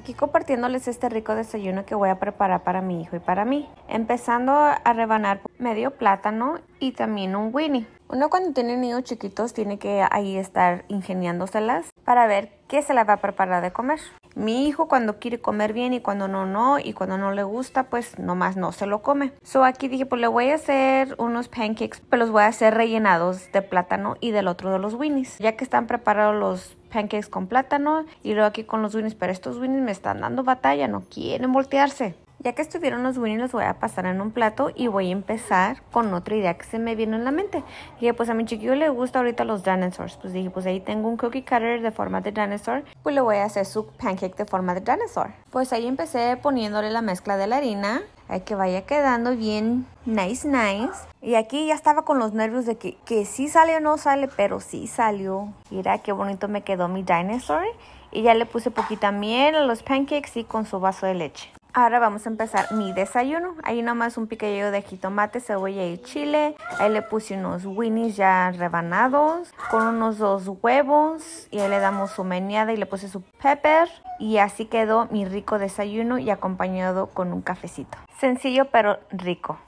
aquí compartiéndoles este rico desayuno que voy a preparar para mi hijo y para mí. Empezando a rebanar medio plátano y también un Winnie. Uno cuando tiene niños chiquitos tiene que ahí estar ingeniándoselas para ver qué se la va a preparar de comer. Mi hijo cuando quiere comer bien y cuando no, no, y cuando no le gusta, pues nomás no se lo come. So aquí dije, pues le voy a hacer unos pancakes, pero los voy a hacer rellenados de plátano y del otro de los winnies. Ya que están preparados los pancakes con plátano y luego aquí con los winnies, pero estos winnies me están dando batalla, no quieren voltearse. Ya que estuvieron los Winnie, los voy a pasar en un plato y voy a empezar con otra idea que se me vino en la mente. Dije, pues a mi chiquillo le gusta ahorita los dinosaurs. Pues dije, pues ahí tengo un cookie cutter de forma de dinosaur, pues le voy a hacer su pancake de forma de dinosaur. Pues ahí empecé poniéndole la mezcla de la harina, Hay que vaya quedando bien nice, nice. Y aquí ya estaba con los nervios de que, que sí sale o no sale, pero sí salió. Mira qué bonito me quedó mi dinosaur. Y ya le puse poquita miel a los pancakes y con su vaso de leche. Ahora vamos a empezar mi desayuno. Ahí nomás un piquillo de jitomate, cebolla y chile. Ahí le puse unos winnies ya rebanados con unos dos huevos y ahí le damos su meneada y le puse su pepper. Y así quedó mi rico desayuno y acompañado con un cafecito. Sencillo pero rico.